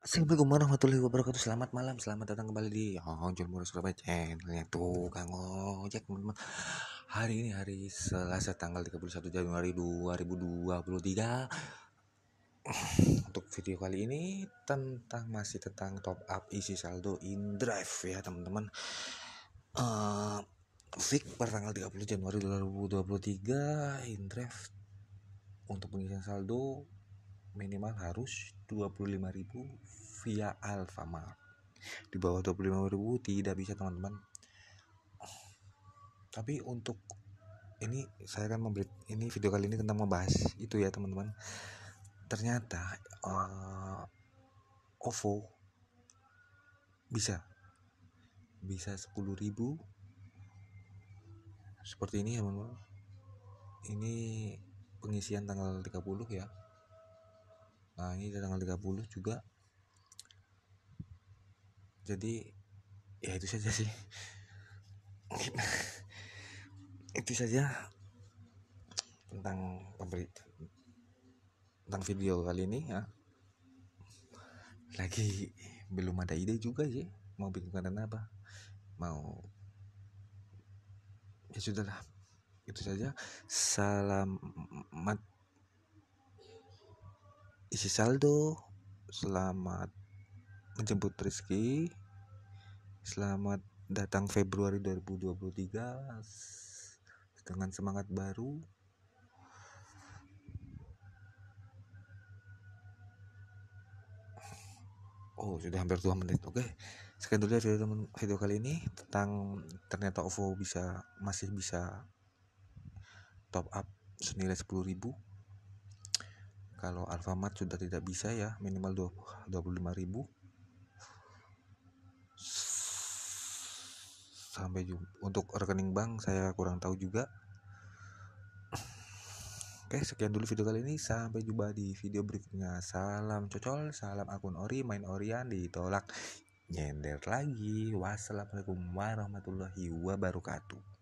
Assalamualaikum warahmatullahi wabarakatuh Selamat malam, selamat datang kembali di Ojol Murah Surabaya Channel ya, Tukang ojek teman-teman Hari ini hari Selasa tanggal 31 Januari 2023 Untuk video kali ini tentang masih tentang top up isi saldo in drive ya teman-teman uh, eh, Fix per tanggal 30 Januari 2023 in drive untuk pengisian saldo minimal harus 25.000 via Alfamart di bawah 25.000 tidak bisa teman-teman tapi untuk ini saya akan memberi ini video kali ini tentang membahas itu ya teman-teman ternyata uh, OVO bisa bisa 10.000 seperti ini ya teman-teman ini pengisian tanggal 30 ya nah ini udah tanggal 30 juga jadi ya itu saja sih itu saja tentang pemberi tentang video kali ini ya lagi belum ada ide juga sih mau bikin konten apa mau ya sudahlah itu saja selamat sisi saldo selamat menjemput Rizky selamat datang Februari 2023 dengan semangat baru Oh sudah hampir dua menit Oke Sekian dulu ya video, video kali ini Tentang ternyata OVO bisa Masih bisa Top up senilai kalau Alfamart sudah tidak bisa ya minimal 25 ribu sampai jumpa. untuk rekening bank saya kurang tahu juga Oke sekian dulu video kali ini sampai jumpa di video berikutnya salam cocol salam akun ori main orian ditolak nyender lagi wassalamualaikum warahmatullahi wabarakatuh